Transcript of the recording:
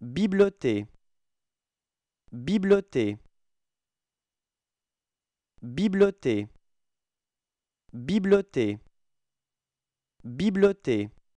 Bibloté. Bibloté. Bibloté. Bibloté. Bibloté.